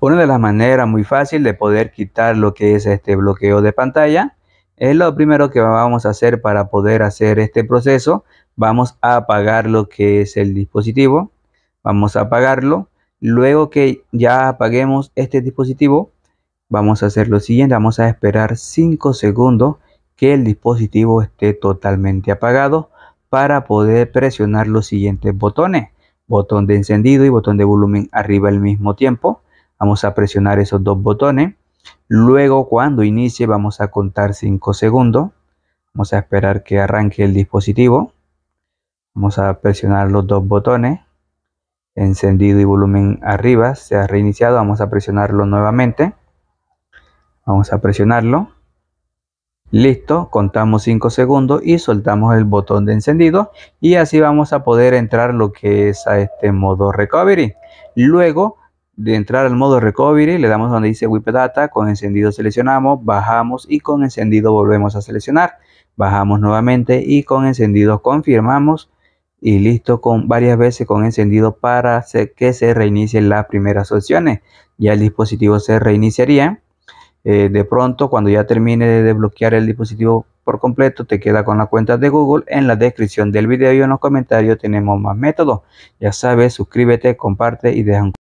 Una de las maneras muy fácil de poder quitar lo que es este bloqueo de pantalla es lo primero que vamos a hacer para poder hacer este proceso. Vamos a apagar lo que es el dispositivo. Vamos a apagarlo. Luego que ya apaguemos este dispositivo, vamos a hacer lo siguiente. Vamos a esperar 5 segundos que el dispositivo esté totalmente apagado para poder presionar los siguientes botones. Botón de encendido y botón de volumen arriba al mismo tiempo Vamos a presionar esos dos botones. Luego cuando inicie vamos a contar 5 segundos. Vamos a esperar que arranque el dispositivo. Vamos a presionar los dos botones. Encendido y volumen arriba. Se ha reiniciado. Vamos a presionarlo nuevamente. Vamos a presionarlo. Listo, contamos 5 segundos y soltamos el botón de encendido y así vamos a poder entrar lo que es a este modo recovery. Luego de entrar al modo recovery, le damos donde dice Wipe Data, con encendido seleccionamos, bajamos y con encendido volvemos a seleccionar. Bajamos nuevamente y con encendido confirmamos y listo con varias veces con encendido para que se reinicien las primeras opciones. Ya el dispositivo se reiniciaría. Eh, de pronto, cuando ya termine de desbloquear el dispositivo por completo, te queda con la cuenta de Google. En la descripción del video y en los comentarios tenemos más métodos. Ya sabes, suscríbete, comparte y deja un